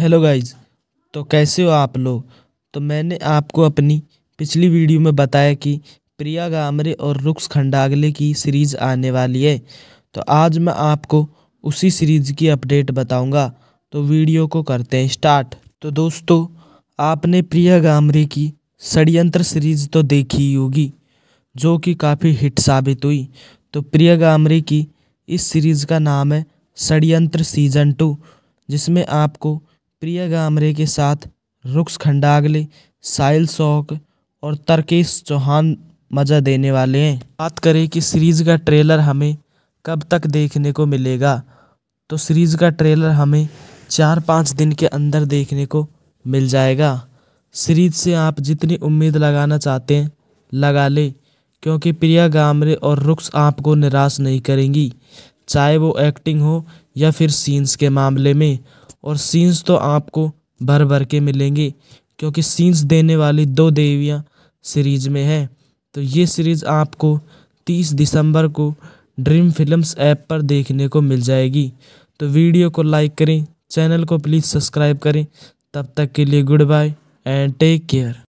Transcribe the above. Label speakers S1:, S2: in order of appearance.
S1: hello guys तो कैसे हो आप लोग तो मैंने आपको अपनी पिछली वीडियो में बताया कि प्रिया गामरे और रुक्स खंडागले की सीरीज़ आने वाली है तो आज मैं आपको उसी सीरीज़ की अपडेट बताऊंगा तो वीडियो को करते हैं स्टार्ट तो दोस्तों आपने प्रिया गामरे की षडयंत्र सीरीज़ तो देखी ही होगी जो कि काफ़ी हिट साबित हुई तो प्रिया गामरे की इस सीरीज़ का नाम है षडयंत्र सीजन टू जिसमें आपको प्रिया गामरे के साथ रुक्स खंडागले साहिल शौक और तरकेश चौहान मज़ा देने वाले हैं बात करें कि सीरीज़ का ट्रेलर हमें कब तक देखने को मिलेगा तो सीरीज़ का ट्रेलर हमें चार पाँच दिन के अंदर देखने को मिल जाएगा सीरीज़ से आप जितनी उम्मीद लगाना चाहते हैं लगा ले क्योंकि प्रिया गामरे और रुक्स आपको निराश नहीं करेंगी चाहे वो एक्टिंग हो या फिर सीन्स के मामले में और सीन्स तो आपको भर भर के मिलेंगे क्योंकि सीन्स देने वाली दो देवियाँ सीरीज में है तो ये सीरीज़ आपको तीस दिसंबर को ड्रीम फिल्म्स ऐप पर देखने को मिल जाएगी तो वीडियो को लाइक करें चैनल को प्लीज़ सब्सक्राइब करें तब तक के लिए goodbye and take care